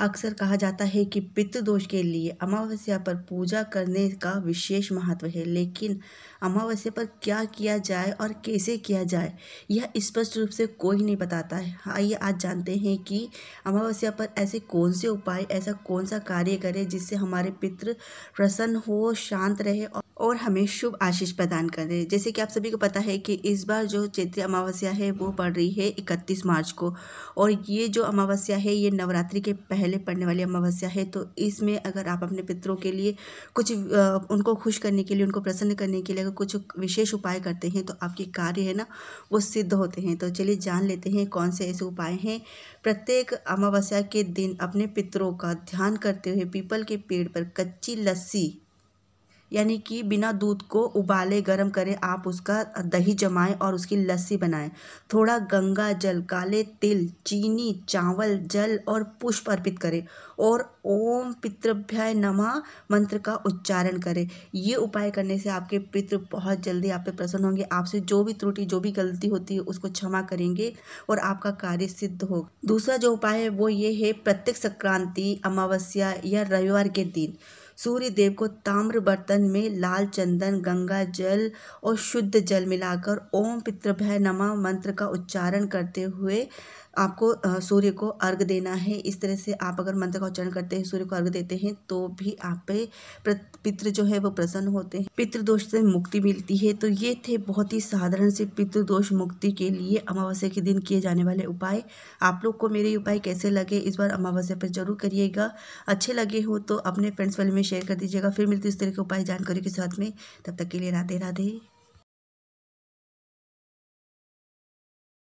अक्सर कहा जाता है कि पितृदोष दोष के लिए अमावस्या पर पूजा करने का विशेष महत्व है लेकिन अमावस्या पर क्या किया जाए और कैसे किया जाए यह स्पष्ट रूप से कोई नहीं बताता है आइए आज जानते हैं कि अमावस्या पर ऐसे कौन से उपाय ऐसा कौन सा कार्य करें जिससे हमारे पितृ प्रसन्न हो शांत रहे और और हमें शुभ आशीष प्रदान करें जैसे कि आप सभी को पता है कि इस बार जो चैत्र अमावस्या है वो पड़ रही है 31 मार्च को और ये जो अमावस्या है ये नवरात्रि के पहले पड़ने वाली अमावस्या है तो इसमें अगर आप अपने पितरों के लिए कुछ उनको खुश करने के लिए उनको प्रसन्न करने के लिए अगर कुछ विशेष उपाय करते हैं तो आपके कार्य है ना वो सिद्ध होते हैं तो चलिए जान लेते हैं कौन से ऐसे उपाय हैं प्रत्येक अमावस्या के दिन अपने पितरों का ध्यान करते हुए पीपल के पेड़ पर कच्ची लस्सी यानी कि बिना दूध को उबाले गर्म करें आप उसका दही जमाएं और उसकी लस्सी बनाएं थोड़ा गंगा जल काले तिल चीनी चावल जल और पुष्प अर्पित करें और ओम पितृभ्याय नमः मंत्र का उच्चारण करें ये उपाय करने से आपके पितृ बहुत जल्दी आप पे प्रसन्न होंगे आपसे जो भी त्रुटि जो भी गलती होती है उसको क्षमा करेंगे और आपका कार्य सिद्ध होगा दूसरा जो उपाय है वो ये है प्रत्येक संक्रांति अमावस्या या रविवार के दिन सूर्य देव को ताम्र बर्तन में लाल चंदन गंगा जल और शुद्ध जल मिलाकर ओम पितृभय नमः मंत्र का उच्चारण करते हुए आपको सूर्य को अर्घ देना है इस तरह से आप अगर मंत्र का उच्चारण करते हैं सूर्य को अर्घ देते हैं तो भी आप पे पितृ जो है वो प्रसन्न होते हैं पितृदोष से मुक्ति मिलती है तो ये थे बहुत ही साधारण से पितृदोष मुक्ति के लिए अमावस्या के दिन किए जाने वाले उपाय आप लोग को मेरे उपाय कैसे लगे इस बार अमावस्या पर जरूर करिएगा अच्छे लगे हो तो अपने फ्रेंड्स वाले में शेयर कर दीजिएगा फिर है इस तरह के उपाय जानकारी के साथ में तब तक के लिए राधे राधे